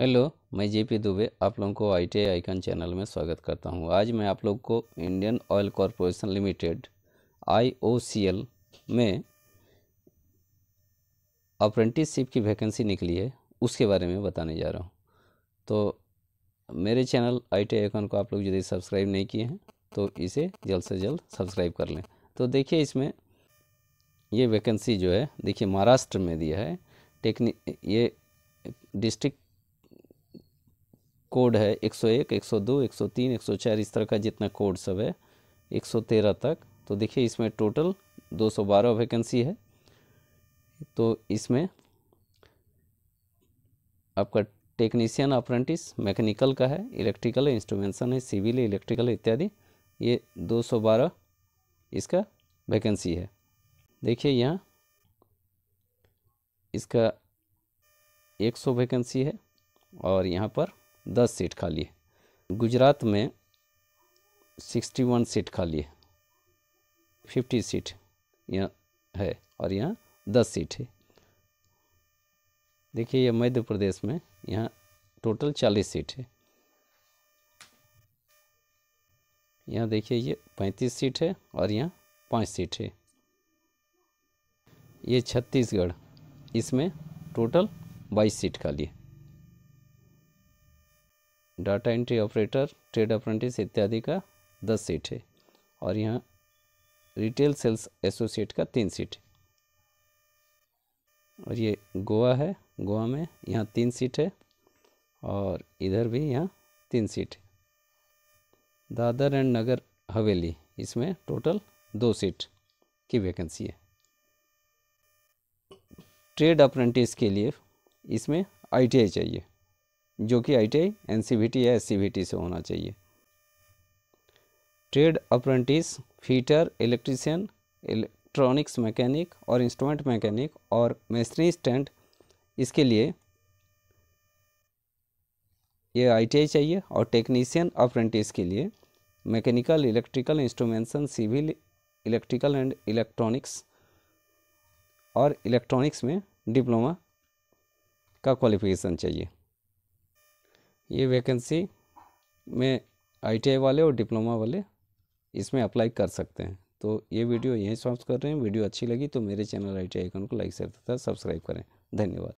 hello मैं JP Dubey आप लोगों को आई टी आइकन चैनल में स्वागत करता हूं आज मैं आप लोग को Indian Oil Corporation Limited IOCL में अप्रेंटिसशिप की वैकेंसी निकली है उसके बारे में बताने जा रहा हूं तो मेरे चैनल आई टी आइकन को आप लोग यदि सब्सक्राइब नहीं किए हैं तो इसे जल्द से जल्द सब्सक्राइब कर लें तो देखिए इसमें ये वैकेंसी जो है देखिए महाराष्ट्र में दिया है टेक्निक ये डिस्ट्रिक्ट कोड है 101, 102, 103, 104 इस तरह का जितना कोड सब है 113 तक तो देखिए इसमें टोटल 212 वैकेंसी है तो इसमें आपका टेक्नीशियन अप्रेंटिस मैकेनिकल का है इलेक्ट्रिकल है है सिविल इलेक्ट्रिकल इत्यादि ये 212 इसका वैकेंसी है देखिए यहाँ इसका 100 वैकेंसी है और यहाँ पर दस सीट खाली है गुजरात में सिक्सटी वन सीट खाली है फिफ्टी सीट यहाँ है और यहाँ दस सीट है देखिए यह मध्य प्रदेश में यहाँ टोटल चालीस सीट है यहाँ देखिए ये पैंतीस सीट है और यहाँ पाँच सीट है ये छत्तीसगढ़ इसमें टोटल बाईस सीट खाली है data entry operator trade apprentice इत्यादि का दस सीट है और यहाँ रिटेल सेल्स एसोसिएट का तीन सीट और ये गोवा है गोवा में यहाँ तीन सीट है और इधर भी यहाँ तीन सीट है दादर एंड नगर हवेली इसमें टोटल दो सीट की वैकेंसी है ट्रेड अप्रेंटिस के लिए इसमें आईटीआई चाहिए जो कि आई टी या एस से होना चाहिए trade apprentice fitter electrician electronics mechanic और इंस्ट्रूमेंट मैकेनिक और मशीनरी स्टैंड इसके लिए ये आईटीआई चाहिए और टेक्नीशियन अप्रेंटिस के लिए mechanical electrical instrumentation civil electrical and electronics और इलेक्ट्रॉनिक्स में डिप्लोमा का क्वालिफिकेशन चाहिए ये वैकेंसी में आई वाले और डिप्लोमा वाले इसमें अप्लाई कर सकते हैं तो ये वीडियो यहीं समाप्त कर रहे हैं वीडियो अच्छी लगी तो मेरे चैनल आई टी आइकन को लाइक शेयर तथा सब्सक्राइब करें धन्यवाद